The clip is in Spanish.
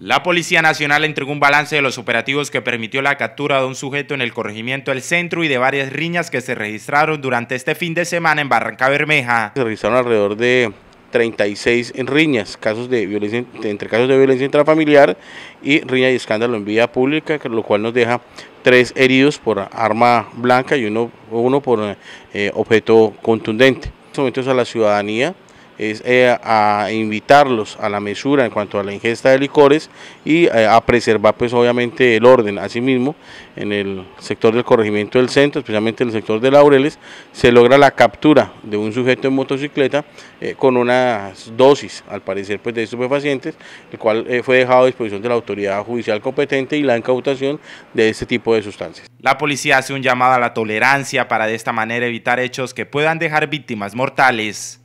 La Policía Nacional entregó un balance de los operativos que permitió la captura de un sujeto en el corregimiento del centro y de varias riñas que se registraron durante este fin de semana en Barranca Bermeja. Se registraron alrededor de 36 riñas, casos de violencia, entre casos de violencia intrafamiliar y riña y escándalo en vía pública, lo cual nos deja tres heridos por arma blanca y uno, uno por eh, objeto contundente. momentos a la ciudadanía es eh, a invitarlos a la mesura en cuanto a la ingesta de licores y eh, a preservar pues obviamente el orden. Asimismo, en el sector del corregimiento del centro, especialmente en el sector de Laureles, se logra la captura de un sujeto en motocicleta eh, con unas dosis, al parecer pues de estupefacientes, el cual fue dejado a disposición de la autoridad judicial competente y la incautación de este tipo de sustancias. La policía hace un llamado a la tolerancia para de esta manera evitar hechos que puedan dejar víctimas mortales.